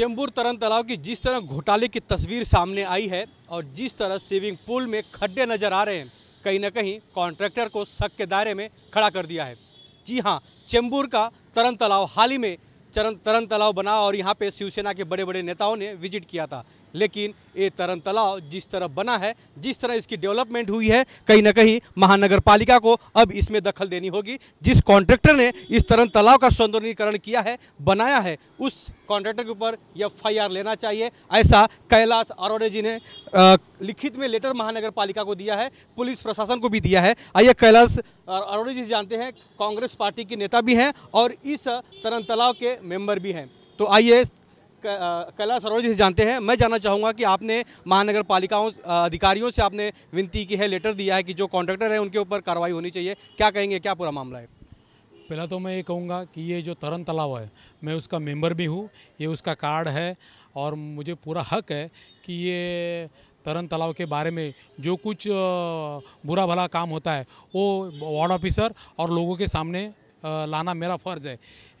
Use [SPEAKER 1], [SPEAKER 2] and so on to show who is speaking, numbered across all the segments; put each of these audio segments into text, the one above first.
[SPEAKER 1] चेंबूर तरन तालाब की जिस तरह घोटाले की तस्वीर सामने आई है और जिस तरह स्विमिंग पूल में खड्डे नजर आ रहे हैं कहीं ना कहीं कॉन्ट्रैक्टर को शक के दायरे में खड़ा कर दिया है जी हाँ चेंबूर का तरन तालाब हाल ही में चरण तरन तालाब बना और यहाँ पे शिवसेना के बड़े बड़े नेताओं ने विजिट किया था लेकिन ये तरन तलाव जिस तरह बना है जिस तरह इसकी डेवलपमेंट हुई है कहीं ना कहीं महानगर पालिका को अब इसमें दखल देनी होगी जिस कॉन्ट्रैक्टर ने इस तरन तलाव का सौंदर्यीकरण किया है बनाया है उस कॉन्ट्रैक्टर के ऊपर एफ आई आर लेना चाहिए ऐसा कैलाश अरोड़े जी ने लिखित में लेटर महानगर पालिका को दिया है पुलिस प्रशासन को भी दिया है आइए कैलाश अरोड़े जी जानते हैं कांग्रेस पार्टी के नेता भी हैं और इस तरन तलाव के मेम्बर भी हैं तो आइए कैला सरोज जी जानते हैं मैं जानना चाहूँगा कि आपने महानगर पालिकाओं अधिकारियों से आपने विनती की है लेटर दिया है कि जो कॉन्ट्रैक्टर है उनके ऊपर कार्रवाई होनी चाहिए क्या कहेंगे क्या पूरा मामला है
[SPEAKER 2] पहला तो मैं ये कहूँगा कि ये जो तरन तालाब है मैं उसका मेम्बर भी हूँ ये उसका कार्ड है और मुझे पूरा हक है कि ये तरन तालाब के बारे में जो कुछ बुरा भला काम होता है वो वार्ड ऑफिसर और लोगों के सामने लाना मेरा फ़र्ज़ है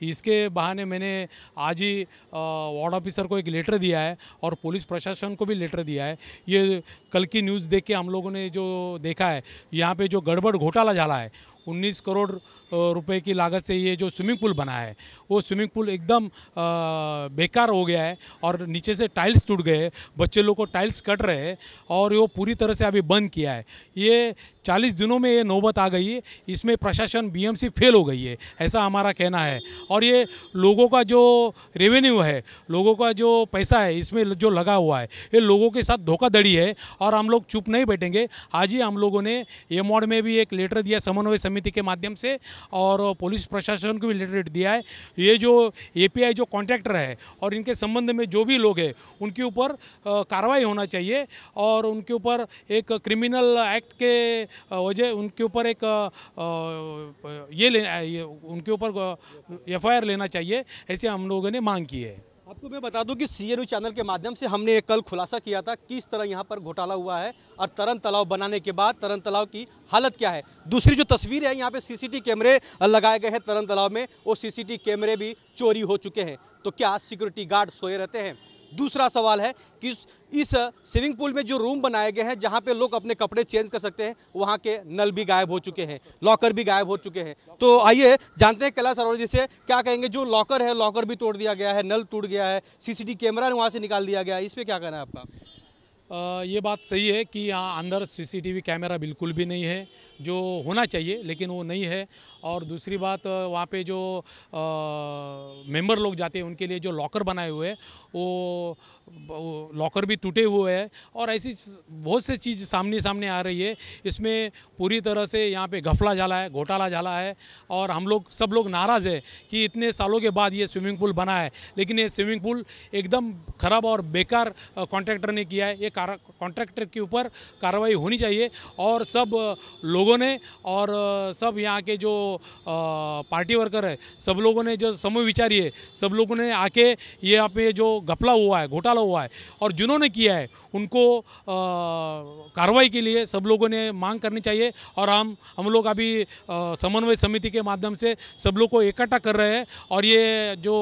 [SPEAKER 2] इसके बहाने मैंने आज ही वार्ड ऑफिसर को एक लेटर दिया है और पुलिस प्रशासन को भी लेटर दिया है ये कल की न्यूज़ देख के हम लोगों ने जो देखा है यहाँ पे जो गड़बड़ घोटाला झाला है 19 करोड़ रुपए की लागत से ये जो स्विमिंग पूल बना है वो स्विमिंग पूल एकदम बेकार हो गया है और नीचे से टाइल्स टूट गए बच्चे लोग को टाइल्स कट रहे हैं और वो पूरी तरह से अभी बंद किया है ये चालीस दिनों में ये नौबत आ गई है इसमें प्रशासन बीएमसी फेल हो गई है ऐसा हमारा कहना है और ये लोगों का जो रेवेन्यू है लोगों का जो पैसा है इसमें जो लगा हुआ है ये लोगों के साथ धोखाधड़ी है और हम लोग चुप नहीं बैठेंगे आज ही हम लोगों ने एमॉड में भी एक लेटर दिया समन्वय समिति के माध्यम से और पुलिस प्रशासन को भी लेटर दिया है ये जो एपीआई जो कॉन्ट्रैक्टर है और इनके संबंध में जो भी लोग हैं उनके ऊपर कार्रवाई होना चाहिए और उनके ऊपर एक क्रिमिनल एक्ट के वजह उनके ऊपर एक ये लेना उनके ऊपर एफ लेना चाहिए ऐसे हम लोगों ने मांग की है आपको मैं बता दूं कि सी चैनल के माध्यम से हमने कल खुलासा
[SPEAKER 1] किया था किस तरह यहाँ पर घोटाला हुआ है और तरन तलाव बनाने के बाद तरन तलाव की हालत क्या है दूसरी जो तस्वीर है यहाँ पे सीसीटी कैमरे लगाए गए हैं तरन तलाव में वो सीसीटी कैमरे भी चोरी हो चुके हैं तो क्या सिक्योरिटी गार्ड सोए रहते हैं दूसरा सवाल है कि इस स्विमिंग पूल में जो रूम बनाए गए हैं जहाँ पे लोग अपने कपड़े चेंज कर सकते हैं वहाँ के नल भी गायब हो चुके हैं लॉकर भी गायब हो चुके हैं तो आइए जानते हैं कैलाश अरोड़ा जी से क्या कहेंगे जो लॉकर है लॉकर भी तोड़ दिया गया है नल टूट गया है सी कैमरा वहाँ से निकाल दिया गया है इस पर क्या कहना है आपका
[SPEAKER 2] आ, ये बात सही है कि यहाँ अंदर सी कैमरा बिल्कुल भी नहीं है जो होना चाहिए लेकिन वो नहीं है और दूसरी बात वहाँ पे जो आ, मेंबर लोग जाते हैं उनके लिए जो लॉकर बनाए हुए हैं वो, वो लॉकर भी टूटे हुए हैं और ऐसी बहुत से चीज़ सामने सामने आ रही है इसमें पूरी तरह से यहाँ पे घफला झाला है घोटाला झाला है और हम लोग सब लोग नाराज़ है कि इतने सालों के बाद ये स्विमिंग पूल बना है लेकिन ये स्विमिंग पूल एकदम ख़राब और बेकार कॉन्ट्रैक्टर ने किया है ये कॉन्ट्रैक्टर के ऊपर कार्रवाई होनी चाहिए और सब लोगों लोगों ने और सब यहाँ के जो पार्टी वर्कर है सब लोगों ने जो समय विचारी है सब लोगों ने आके ये यहाँ पे जो घपला हुआ है घोटाला हुआ है और जिन्होंने किया है उनको कार्रवाई के लिए सब लोगों ने मांग करनी चाहिए और हम हम लोग अभी समन्वय समिति के माध्यम से सब लोग को इकट्ठा कर रहे हैं और ये जो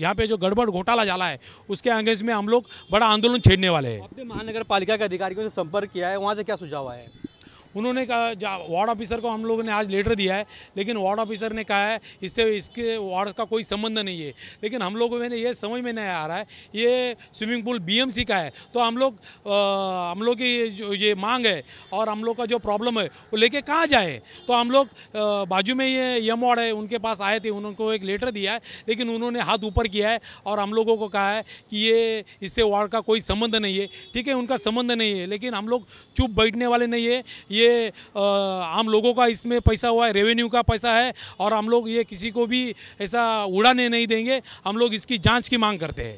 [SPEAKER 2] यहाँ पे जो गड़बड़ घोटाला जाला है उसके अंगेज में हम लोग बड़ा आंदोलन छेड़ने वाले हैं महानगर पालिका के अधिकारियों से संपर्क किया है वहाँ से क्या सुझाव आया है उन्होंने कहा वार्ड ऑफिसर को हम लोगों ने आज लेटर दिया है लेकिन वार्ड ऑफिसर ने कहा है इससे इसके वार्ड का कोई संबंध नहीं है लेकिन हम लोगों में ये समझ में नहीं आ रहा है ये स्विमिंग पूल बीएमसी का है तो हम लोग आ, हम लोग की जो ये मांग है और हम लोग का जो प्रॉब्लम है वो लेके कहाँ जाए तो हम लोग बाजू में ये यम वार्ड है उनके पास आए थे उनको एक लेटर दिया है लेकिन उन्होंने हाथ ऊपर किया है और हम लोगों को कहा है कि ये इससे वार्ड का कोई संबंध नहीं है ठीक है उनका संबंध नहीं है लेकिन हम लोग चुप बैठने वाले नहीं है ये ये आम लोगों का इसमें पैसा हुआ है रेवेन्यू का पैसा है और हम लोग ये किसी को भी ऐसा उड़ाने नहीं देंगे हम लोग इसकी जाँच की मांग करते हैं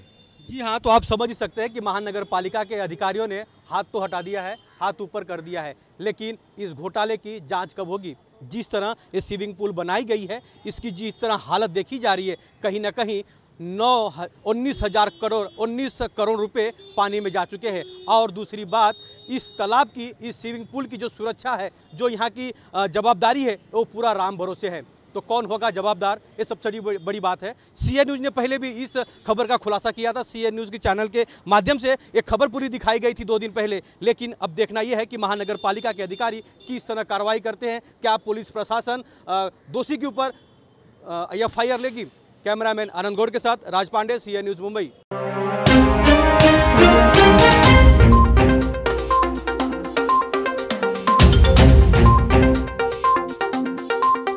[SPEAKER 1] जी हाँ तो आप समझ सकते हैं कि महानगर पालिका के अधिकारियों ने हाथ तो हटा दिया है हाथ ऊपर कर दिया है लेकिन इस घोटाले की जांच कब होगी जिस तरह ये स्विमिंग पूल बनाई गई है इसकी जिस तरह हालत देखी जा रही है कहीं ना कहीं नौ उन्नीस हज़ार करोड़ उन्नीस करोड़ रुपए पानी में जा चुके हैं और दूसरी बात इस तालाब की इस स्विमिंग पूल की जो सुरक्षा है जो यहाँ की जवाबदारी है वो पूरा राम भरोसे है तो कौन होगा जवाबदार ये सबसे बड़ी बड़ी बात है सी न्यूज़ ने पहले भी इस खबर का खुलासा किया था सी न्यूज़ के चैनल के माध्यम से एक खबर पूरी दिखाई गई थी दो दिन पहले लेकिन अब देखना यह है कि महानगर पालिका के अधिकारी किस तरह कार्रवाई करते हैं क्या पुलिस प्रशासन दोषी के ऊपर एफ आई आर लेगी कैमरामैन आनंद गौर के साथ राज पांडे सी न्यूज़ मुंबई